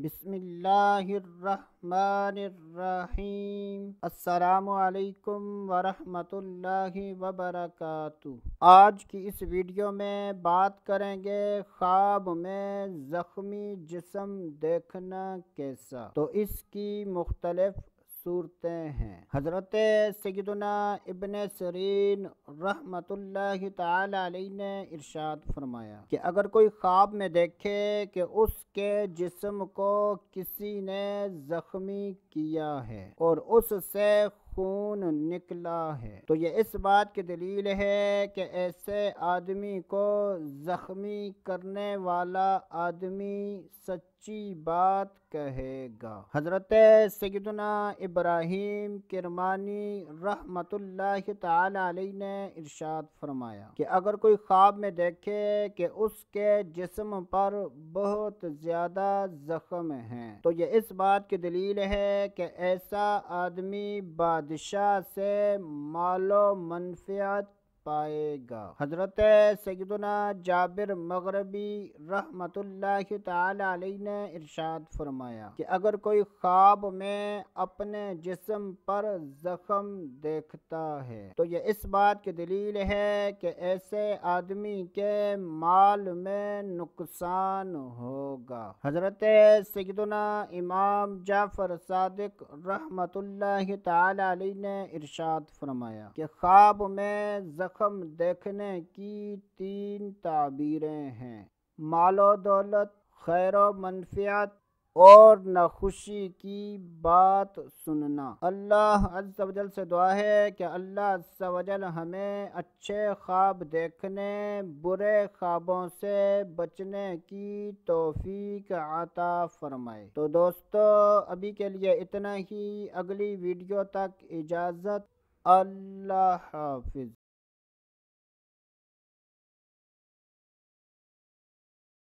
बिस्मिल्लाहिर्रहमानिर्रहीम अस्सलामुअलैकुम वरहमतुल्लाहि वबरकातु आज की इस वीडियो में बात करेंगे ख्वाब में ज़ख्मी जिसम देखना कैसा तो इसकी मुख्तलफ़ सूरतें हैं हज़रत सैदना इबन सरीन रहमत ने इरशाद फरमाया कि अगर कोई ख्वाब में देखे कि उसके जिस्म को किसी ने ज़ख्मी किया है और उससे खून निकला है तो ये इस बात की दलील है कि ऐसे आदमी को ज़ख्मी करने वाला आदमी सच सच्ची बात कहेगा हज़रत सैदना इब्राहिम किरमानी रहमतुल्लाह ने इरशाद फरमाया कि अगर कोई ख्वाब में देखे कि उसके जिस्म पर बहुत ज़्यादा ज़ख्म हैं तो ये इस बात की दलील है कि ऐसा आदमी बादशाह से मालो मनफियत पाएगा हजरत सैदना जाबिर मगरबी रहमत तई ने इरशाद फरमाया कि अगर कोई ख्वाब में अपने जिसम पर जख्म देखता है तो यह इस बात की दलील है कि ऐसे आदमी के माल में नुकसान होगा हजरत सैदना इमाम जाफर सादिक रहमत तई ने इरशाद फरमाया कि ख्वाब में जख्म जख्म देखने की तीन ताबीरें हैं मालो दौलत खैर मनफियात और नखुशी की बात सुनना अल्लाह अज्जल से दुआ है कि अल्लाह अज्जल हमें अच्छे ख्वाब देखने बुरे ख्वाबों से बचने की तोफ़ीक आता फरमाए तो दोस्तों अभी के लिए इतना ही अगली वीडियो तक इजाज़त अल्लाह हाफिज़